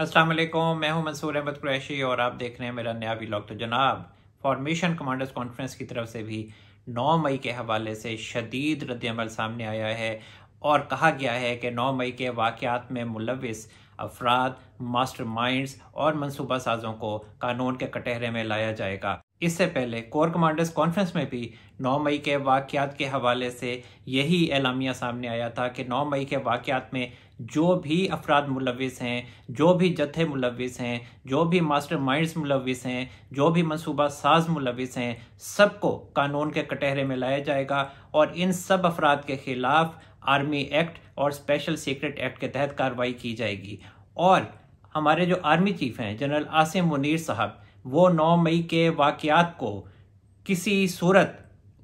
अस्सलाम वालेकुम मैं हूं मंसूर अहमद कुरैशी और आप देख रहे हैं मेरा नया व्लॉग तो जनाब फॉर्मेशन कमांडर्स कॉन्फ्रेंस की तरफ से भी 9 मई के हवाले से शदीद रद्दमल सामने आया है और कहा गया है कि 9 मई के वाक़ात में मुलविस अफराद मास्टर माइंडस और मनसूबा साजों को कानून के कटहरे में लाया जाएगा इससे पहले कोर कमांडर्स कॉन्फ्रेंस में भी 9 मई के वाक़ात के हवाले से यही एलामिया सामने आया था कि 9 मई के वाक़ात में जो भी अफराद मुलविस हैं जो भी जत्थे मुलविस हैं जो भी मास्टर माइंड्स मुलविस हैं जो भी मनसूबा साज मुलविस हैं सबको कानून के कटहरे में लाया जाएगा और इन सब अफराद के ख़िलाफ़ आर्मी एक्ट और स्पेशल सीक्रेट एक्ट के तहत कार्रवाई की जाएगी और हमारे जो आर्मी चीफ हैं जनरल आसिम मुनीर साहब वो 9 मई के वाकयात को किसी सूरत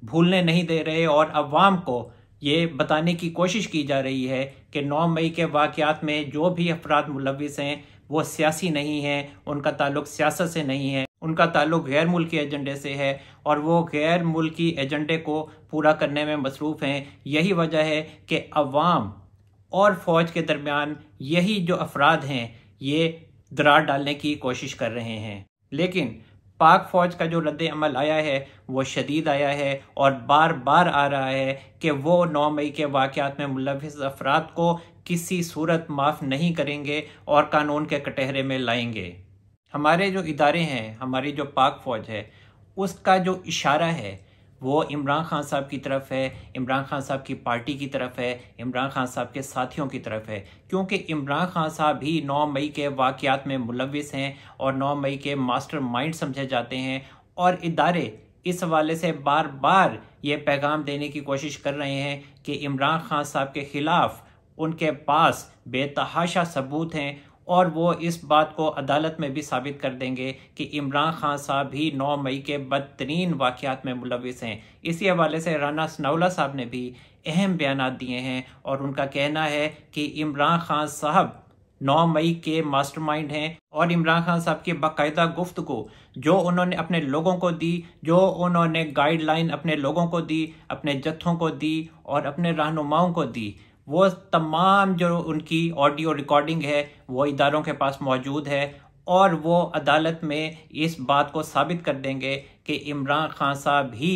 भूलने नहीं दे रहे और अवाम को ये बताने की कोशिश की जा रही है कि 9 मई के वाकयात में जो भी अफराद मुलविस हैं वो सियासी नहीं हैं उनका ताल्लुक सियासत से नहीं है उनका ताल्लुक गैर मुल्की एजेंडे से है और वो गैर मुल्की एजेंडे को पूरा करने में मसरूफ़ हैं यही वजह है कि अवाम और फ़ौज के दरमियान यही जो अफराद हैं ये दरार डालने की कोशिश कर रहे हैं लेकिन पाक फ़ौज का जो रद्द अमल आया है वो शदीद आया है और बार बार आ रहा है कि वो नौ मई के वाक़ात में मुलविस अफराद को किसी सूरत माफ़ नहीं करेंगे और कानून के कटहरे में लाएंगे हमारे जो इदारे हैं हमारी जो पाक फ़ौज है उसका जो इशारा है वो इमरान खान साहब की तरफ है इमरान खान साहब की पार्टी की तरफ है इमरान खान साहब के साथियों की तरफ है क्योंकि इमरान खान साहब भी 9 मई के वाक़ात में मुलविस हैं और 9 मई के मास्टर माइंड समझे जाते हैं और इदारे इस हवाले से बार बार ये पैगाम देने की कोशिश कर रहे हैं कि इमरान खान साहब के ख़िलाफ़ उनके पास बेतहाशा सबूत हैं और वो इस बात को अदालत में भी साबित कर देंगे कि इमरान खान साहब भी 9 मई के बदतरीन वाक़ात में मुलविस हैं इसी हवाले से राना सनाउला साहब ने भी अहम बयान दिए हैं और उनका कहना है कि इमरान खान साहब 9 मई के मास्टरमाइंड हैं और इमरान खान साहब की बाकायदा गुफ्त को जो उन्होंने अपने लोगों को दी जो उन्होंने गाइडलाइन अपने लोगों को दी अपने जत्थों को दी और अपने रहनुमाओं को दी वो तमाम जो उनकी ऑडियो रिकॉर्डिंग है वो इदारों के पास मौजूद है और वो अदालत में इस बात को साबित कर देंगे कि इमरान खान साहब ही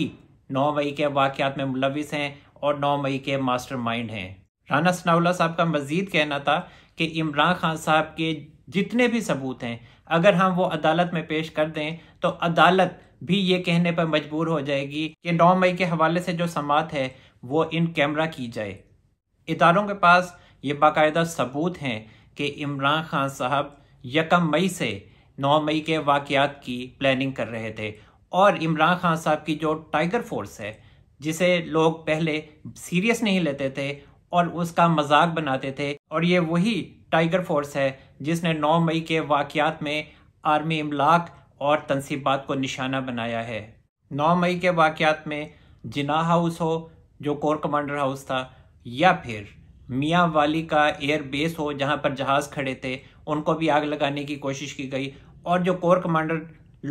नौ मई के वाक़ात में मुलविस हैं और नौ मई के मास्टर माइंड हैं राना सनाउल्ला साहब का मजीद कहना था कि इमरान खान साहब के जितने भी सबूत हैं अगर हम वो अदालत में पेश कर दें तो अदालत भी ये कहने पर मजबूर हो जाएगी कि नौ मई के हवाले से जो समात है वो इन कैमरा की जाए इदारों के पास ये बाकायदा सबूत हैं कि इमरान खान साहब यकम मई से नौ मई के वाकयात की प्लानिंग कर रहे थे और इमरान खान साहब की जो टाइगर फोर्स है जिसे लोग पहले सीरियस नहीं लेते थे और उसका मजाक बनाते थे और ये वही टाइगर फोर्स है जिसने 9 मई के वाकयात में आर्मी इमलाक और तनसीबात को निशाना बनाया है 9 मई के वाकयात में जिना हाउस हो जो कोर कमांडर हाउस था या फिर मियाँ वाली का एयरबेस हो जहाँ पर जहाज़ खड़े थे उनको भी आग लगाने की कोशिश की गई और जो कोर कमांडर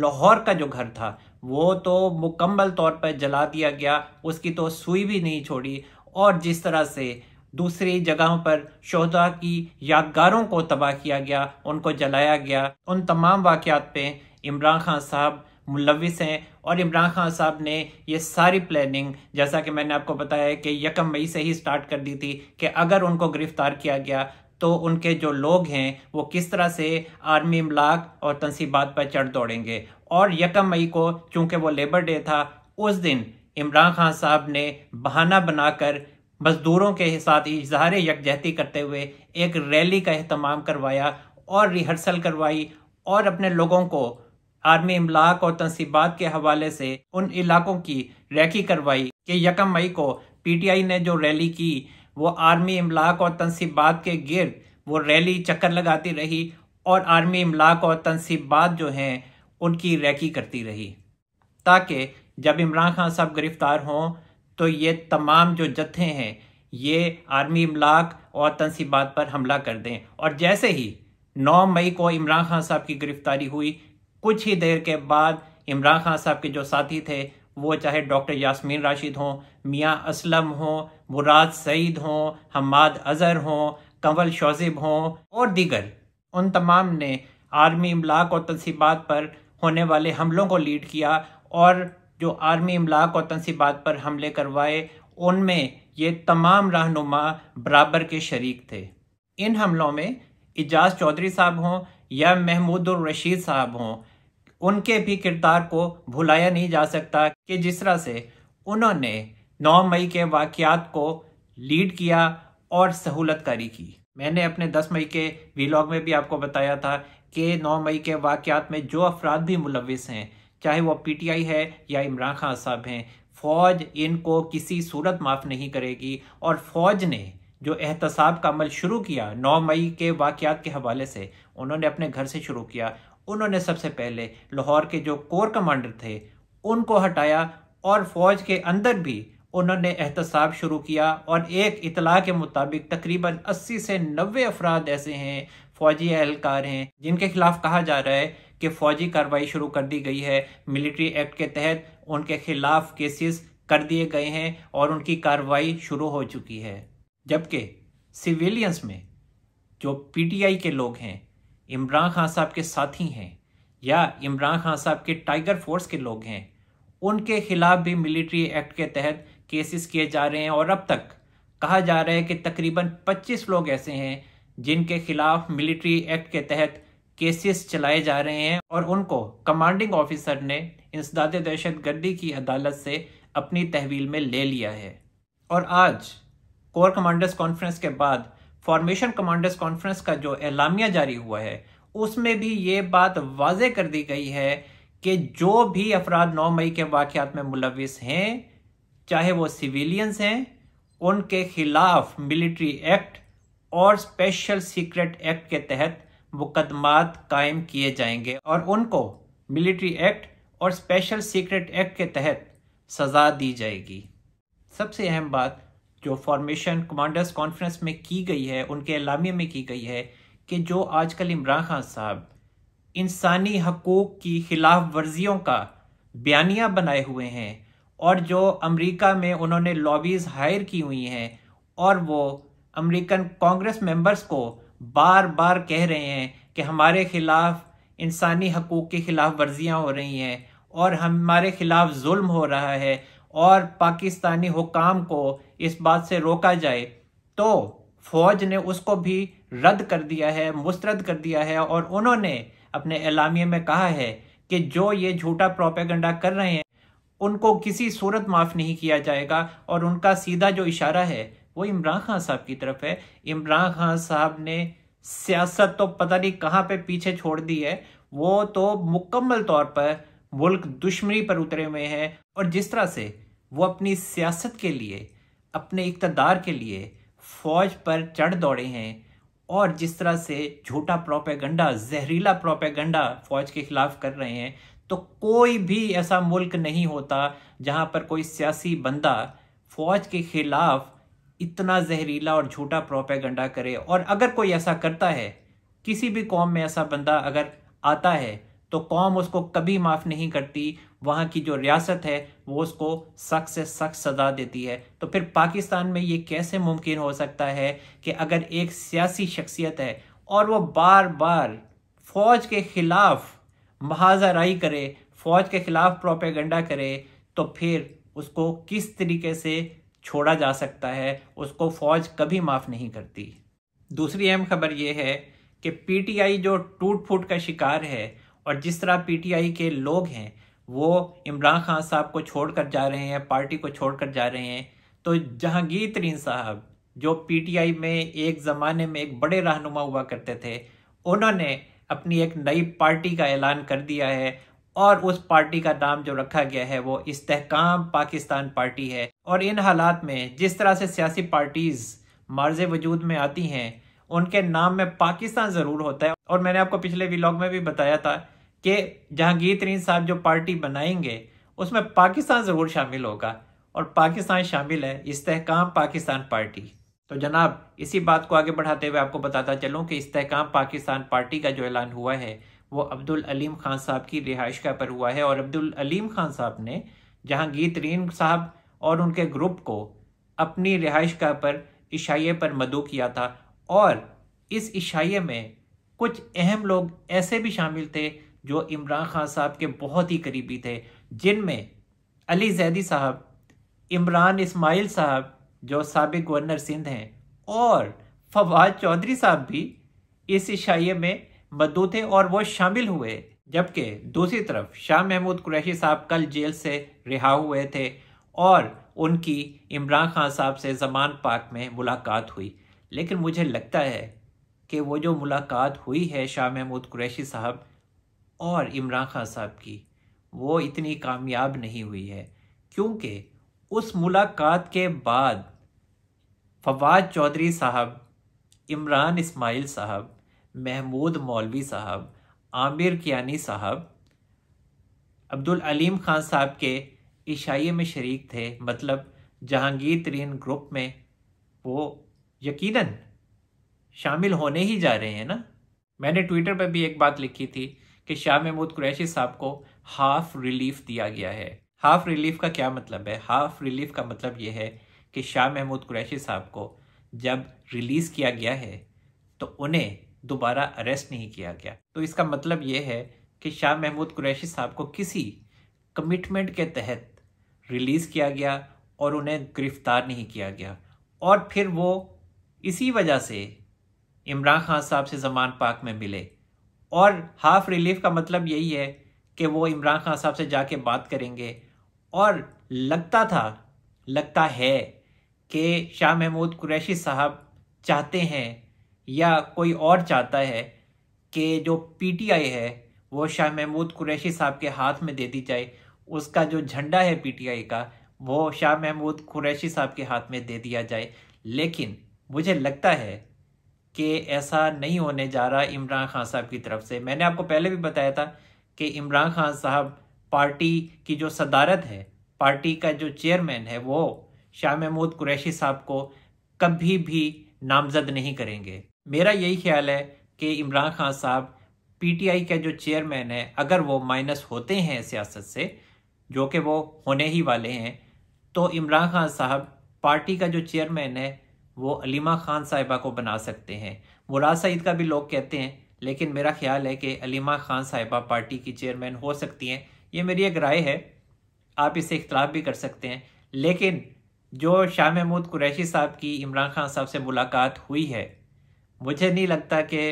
लाहौर का जो घर था वो तो मुकम्मल तौर पर जला दिया गया उसकी तो सुई भी नहीं छोड़ी और जिस तरह से दूसरी जगहों पर शहदा की यादगारों को तबाह किया गया उनको जलाया गया उन तमाम वाक़ात पे इमरान खान साहब मुलविस हैं और इमरान खान साहब ने ये सारी प्लानिंग जैसा कि मैंने आपको बताया कि यकम मई से ही स्टार्ट कर दी थी कि अगर उनको गिरफ्तार किया गया तो उनके जो लोग हैं वो किस तरह से आर्मी इमलाक और तनसीबात पर चढ़ दौड़ेंगे और यकम मई को चूंकि वो लेबर डे था उस दिन इमरान खान साहब ने बहाना बनाकर मज़दूरों के साथ इजहार यकजहती करते हुए एक रैली का अहतमाम करवाया और रिहर्सल करवाई और अपने लोगों को आर्मी इमलाक और तनसीबात के हवाले से उन इलाकों की रैकी करवाई कि यकम मई को पीटीआई ने जो रैली की वो आर्मी इमलाक और तनसीबात के गिर्द वो रैली चक्कर लगाती रही और आर्मी इमलाक और तनसीबात जो हैं उनकी रैकी करती रही ताकि जब इमरान खान साहब गिरफ्तार हों तो ये तमाम जो जत्थे हैं ये आर्मी इमलाक और तनसीबात पर हमला कर दें और जैसे ही 9 मई को इमरान खान साहब की गिरफ्तारी हुई कुछ ही देर के बाद इमरान खान साहब के जो साथी थे वो चाहे डॉक्टर यास्मीन राशिद हों मियाँ असलम हों मुराद सईद हों हमाद अजहर हों कंवल शोजिब हों और दीगर उन तमाम ने आर्मी इमलाक और तनसीबात पर होने वाले हमलों को लीड किया और जो आर्मी इमलाक और तनसीबात पर हमले करवाए उनमें ये तमाम रहनुमा बराबर के शरीक थे इन हमलों में इजाज चौधरी साहब हों या महमूद रशीद साहब हों उनके भी किरदार को भुलाया नहीं जा सकता कि जिस तरह से उन्होंने 9 मई के वाकयात को लीड किया और सहूलत कारी की मैंने अपने 10 मई के वीलॉग में भी आपको बताया था कि 9 मई के वाकयात में जो अफराद भी मुलविस हैं चाहे वो पीटीआई है या इमरान खान साहब हैं फ़ौज इनको किसी सूरत माफ़ नहीं करेगी और फ़ौज ने जो एहतसाब का अमल शुरू किया नौ मई के वाक़ात के हवाले से उन्होंने अपने घर से शुरू किया उन्होंने सबसे पहले लाहौर के जो कोर कमांडर थे उनको हटाया और फौज के अंदर भी उन्होंने एहतसाब शुरू किया और एक इतला के मुताबिक तकरीबन 80 से 90 अफराद ऐसे हैं फौजी एहलकार हैं जिनके खिलाफ कहा जा रहा है कि फौजी कार्रवाई शुरू कर दी गई है मिलिट्री एक्ट के तहत उनके खिलाफ केसेस कर दिए गए हैं और उनकी कार्रवाई शुरू हो चुकी है जबकि सिविलियंस में जो पीटीआई के लोग हैं इमरान खान साहब के साथी हैं या इमरान खान साहब के टाइगर फोर्स के लोग हैं उनके खिलाफ भी मिलिट्री एक्ट के तहत केसेस किए जा रहे हैं और अब तक कहा जा रहा है कि तकरीबन 25 लोग ऐसे हैं जिनके खिलाफ मिलिट्री एक्ट के तहत केसेस चलाए जा रहे हैं और उनको कमांडिंग ऑफिसर ने इंसदाद दहशत गर्दी की अदालत से अपनी तहवील में ले लिया है और आज कोर कमांडर्स कॉन्फ्रेंस के बाद फॉर्मेशन कमांडर्स कॉन्फ्रेंस का जो एलामिया जारी हुआ है उसमें भी ये बात वाजे कर दी गई है कि जो भी अफराद नौ मई के वाकत में मुलविस हैं चाहे वो सिविलियंस हैं उनके खिलाफ मिलिट्री एक्ट और स्पेशल सीक्रेट एक्ट के तहत मुकदमात कायम किए जाएंगे और उनको मिलिट्री एक्ट और स्पेशल सीक्रेट एक्ट के तहत सज़ा दी जाएगी सबसे अहम बात जो फॉर्मेशन कमांडर्स कॉन्फ्रेंस में की गई है उनके अलामे में की गई है कि जो आजकल इमरान खान साहब इंसानी हकूक़ की खिलाफ वर्जियों का बयानिया बनाए हुए हैं और जो अमेरिका में उन्होंने लॉबीज़ हायर की हुई हैं और वो अमेरिकन कांग्रेस मेंबर्स को बार बार कह रहे हैं कि हमारे ख़िलाफ़ इंसानी हकूक़ की ख़िलाफ़ वर्जियाँ हो रही हैं और हमारे ख़िलाफ़ जुल्म हो रहा है और पाकिस्तानी हुकाम को इस बात से रोका जाए तो फौज ने उसको भी रद्द कर दिया है मुस्तरद कर दिया है और उन्होंने अपने एलामिया में कहा है कि जो ये झूठा प्रोपेगंडा कर रहे हैं उनको किसी सूरत माफ़ नहीं किया जाएगा और उनका सीधा जो इशारा है वो इमरान खान साहब की तरफ है इमरान खान साहब ने सियासत तो पता नहीं कहाँ पे पीछे छोड़ दी है वो तो मुकम्मल तौर पर मुल्क दुश्मनी पर उतरे हुए हैं और जिस तरह से वो अपनी सियासत के लिए अपने इकतदार के लिए फौज पर चढ़ दौड़े हैं और जिस तरह से झूठा प्रोपेगंडा जहरीला प्रोपेगंडा फौज के खिलाफ कर रहे हैं तो कोई भी ऐसा मुल्क नहीं होता जहां पर कोई सियासी बंदा फौज के खिलाफ इतना जहरीला और झूठा प्रोपेगंडा करे और अगर कोई ऐसा करता है किसी भी कौम में ऐसा बंदा अगर आता है तो कौम उसको कभी माफ़ नहीं करती वहाँ की जो रियासत है वो उसको सख्त से सख्त सज़ा देती है तो फिर पाकिस्तान में ये कैसे मुमकिन हो सकता है कि अगर एक सियासी शख्सियत है और वो बार बार फ़ौज के ख़िलाफ़ महाजाराई करे फ़ौज के ख़िलाफ़ प्रोपेगंडा करे तो फिर उसको किस तरीके से छोड़ा जा सकता है उसको फ़ौज कभी माफ़ नहीं करती दूसरी अहम खबर यह है कि पीटीआई जो टूट फूट का शिकार है और जिस तरह पीटीआई के लोग हैं वो इमरान खान साहब को छोड़कर जा रहे हैं पार्टी को छोड़कर जा रहे हैं तो जहांगीर तरीन साहब जो पीटीआई में एक ज़माने में एक बड़े रहनुमा हुआ करते थे उन्होंने अपनी एक नई पार्टी का ऐलान कर दिया है और उस पार्टी का नाम जो रखा गया है वो इस्तेकाम पाकिस्तान पार्टी है और इन हालात में जिस तरह से सियासी पार्टीज़ मार्ज वजूद में आती हैं उनके नाम में पाकिस्तान ज़रूर होता है और मैंने आपको पिछले व्लॉग में भी बताया था कि जहांगीर तरीन साहब जो पार्टी बनाएंगे उसमें पाकिस्तान ज़रूर शामिल होगा और पाकिस्तान शामिल है इस्तेकाम पाकिस्तान पार्टी तो जनाब इसी बात को आगे बढ़ाते हुए आपको बताता चलूँ कि इस्तेकाम पाकिस्तान पार्टी का जो ऐलान हुआ है वो अब्दुल अलीम खान साहब की रिहाइश का पर हुआ है और अब्दुल अलीम खान साहब ने जहांगीर तरीन साहब और उनके ग्रुप को अपनी रिहाइश का पर इशाइये पर मदो किया था और इस इशाइये में कुछ अहम लोग ऐसे भी शामिल थे जो इमरान खान साहब के बहुत ही करीबी थे जिनमें अली जैदी साहब इमरान इस्माइल साहब जो सबक गवर्नर सिंध हैं और फवाद चौधरी साहब भी इस इशाइये में मद्दू थे और वो शामिल हुए जबकि दूसरी तरफ शाह महमूद कुरैशी साहब कल जेल से रिहा हुए थे और उनकी इमरान खान साहब से जमान पाक में मुलाकात हुई लेकिन मुझे लगता है कि वो जो मुलाकात हुई है शाह महमूद कुरैशी साहब और इमरान खान साहब की वो इतनी कामयाब नहीं हुई है क्योंकि उस मुलाकात के बाद फवाद चौधरी साहब इमरान इस्माइल साहब महमूद मौलवी साहब आमिर कियानी साहब अब्दुल अलीम खान साहब के ईशाइये में शरीक थे मतलब जहांगीर तरीन ग्रुप में वो यकीनन शामिल होने ही जा रहे हैं ना मैंने ट्विटर पर भी एक बात लिखी थी कि शाह महमूद कुरैशी साहब को हाफ रिलीफ दिया गया है हाफ रिलीफ का क्या मतलब है हाफ रिलीफ का मतलब यह है कि शाह महमूद कुरैशी साहब को जब रिलीज़ किया गया है तो उन्हें दोबारा अरेस्ट नहीं किया गया तो इसका मतलब ये है कि शाह महमूद कुरैशी साहब को किसी कमिटमेंट के तहत रिलीज़ किया गया और उन्हें गिरफ्तार नहीं किया गया और फिर वो इसी वजह से इमरान खान साहब से जमान पाक में मिले और हाफ रिलीफ का मतलब यही है कि वो इमरान खान साहब से जाके बात करेंगे और लगता था लगता है कि शाह महमूद कुरैशी साहब चाहते हैं या कोई और चाहता है कि जो पीटीआई है वो शाह महमूद कुरैशी साहब के हाथ में दे दी जाए उसका जो झंडा है पीटीआई का वो शाह महमूद कुरैशी साहब के हाथ में दे दिया जाए लेकिन मुझे लगता है कि ऐसा नहीं होने जा रहा इमरान खान साहब की तरफ से मैंने आपको पहले भी बताया था कि इमरान खान साहब पार्टी की जो सदारत है पार्टी का जो चेयरमैन है वो शाह महमूद कुरैशी साहब को कभी भी नामजद नहीं करेंगे मेरा यही ख्याल है कि इमरान खान साहब पीटीआई का जो चेयरमैन है अगर वो माइनस होते हैं सियासत से जो कि वो होने ही वाले हैं तो इमरान खान साहब पार्टी का जो चेयरमैन है वो अलीमा खान साहिबा को बना सकते हैं मुराद सईद का भी लोग कहते हैं लेकिन मेरा ख्याल है कि अलीमा खान साहिबा पार्टी की चेयरमैन हो सकती हैं ये मेरी एक राय है आप इसे इख्तलाफ भी कर सकते हैं लेकिन जो शाह महमूद कुरैशी साहब की इमरान खान साहब से मुलाकात हुई है मुझे नहीं लगता कि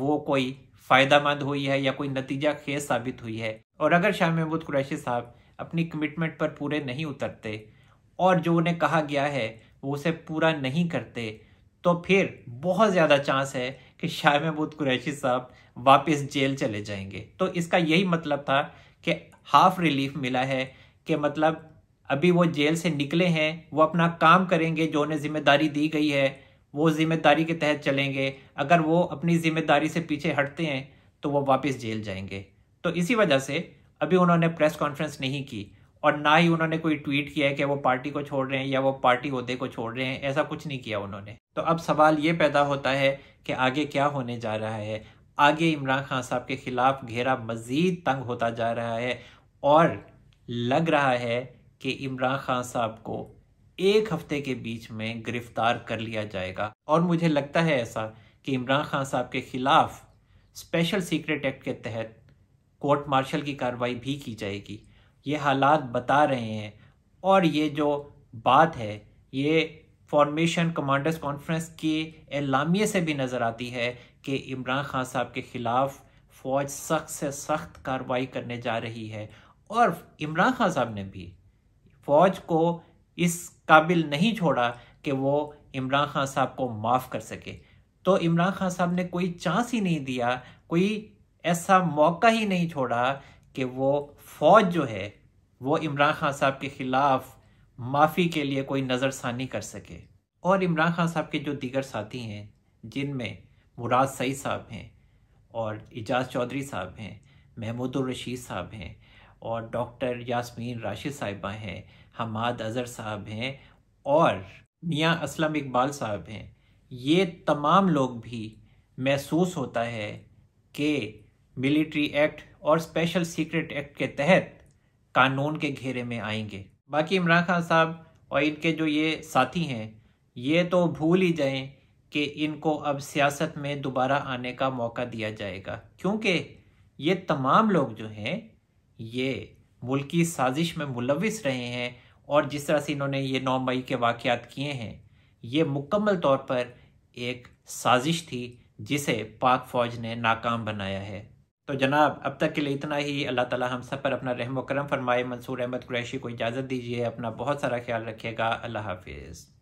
वो कोई फ़ायदा मंद हुई है या कोई नतीजा खेज साबित हुई है और अगर शाह महमूद कुरैशी साहब अपनी कमिटमेंट पर पूरे नहीं उतरते और जो उन्हें कहा गया है वो उसे पूरा नहीं करते तो फिर बहुत ज़्यादा चांस है कि शाह महमूद कुरैशी साहब वापस जेल चले जाएंगे तो इसका यही मतलब था कि हाफ रिलीफ मिला है कि मतलब अभी वो जेल से निकले हैं वो अपना काम करेंगे जो उन्हें जिम्मेदारी दी गई है वो जिम्मेदारी के तहत चलेंगे अगर वो अपनी जिम्मेदारी से पीछे हटते हैं तो वो वापस जेल जाएंगे तो इसी वजह से अभी उन्होंने प्रेस कॉन्फ्रेंस नहीं की और ना ही उन्होंने कोई ट्वीट किया है कि वो पार्टी को छोड़ रहे हैं या वो पार्टी अहदे को छोड़ रहे हैं ऐसा कुछ नहीं किया उन्होंने तो अब सवाल ये पैदा होता है कि आगे क्या होने जा रहा है आगे इमरान खान साहब के खिलाफ घेरा मज़ीद तंग होता जा रहा है और लग रहा है कि इमरान खान साहब को एक हफ्ते के बीच में गिरफ्तार कर लिया जाएगा और मुझे लगता है ऐसा कि इमरान खान साहब के खिलाफ स्पेशल सीक्रेट एक्ट के तहत कोर्ट मार्शल की कार्रवाई भी की जाएगी ये हालात बता रहे हैं और ये जो बात है ये फॉर्मेशन कमांडर्स कॉन्फ्रेंस के एलामिये से भी नज़र आती है कि इमरान खान साहब के ख़िलाफ़ फ़ौज सख्त से सख्त कार्रवाई करने जा रही है और इमरान खान साहब ने भी फ़ौज को इस काबिल नहीं छोड़ा कि वो इमरान खान साहब को माफ़ कर सके तो इमरान खान साहब ने कोई चांस ही नहीं दिया कोई ऐसा मौका ही नहीं छोड़ा कि वो फौज जो है वो इमरान खान साहब के ख़िलाफ़ माफ़ी के लिए कोई नज़रसानी कर सके और इमरान खान साहब के जो दीगर साथी हैं जिनमें मुराद सईद साहब हैं और एजाज चौधरी साहब हैं महमूदुर रशीद साहब हैं और डॉक्टर यासमीन राशिद साहिबा हैं हमाद अज़र साहब हैं और मियाँ असलम इकबाल साहब हैं ये तमाम लोग भी महसूस होता है कि मिलिट्री एक्ट और स्पेशल सीक्रेट एक्ट के तहत कानून के घेरे में आएंगे बाकी इमरान खान साहब और इनके जो ये साथी हैं ये तो भूल ही जाएं कि इनको अब सियासत में दोबारा आने का मौका दिया जाएगा क्योंकि ये तमाम लोग जो हैं ये मुल्क साजिश में मुलविस रहे हैं और जिस तरह से इन्होंने ये नौ मई के वाक़ात किए हैं ये मुकम्मल तौर पर एक साजिश थी जिसे पाक फ़ौज ने नाकाम बनाया है तो जनाब अब तक के लिए इतना ही अल्लाह ताला हम सब पर अपना रहम करम फरमाए मंसूर अहमद कुरैशी को इजाज़त दीजिए अपना बहुत सारा ख्याल रखिएगा अल्लाह हाफिज़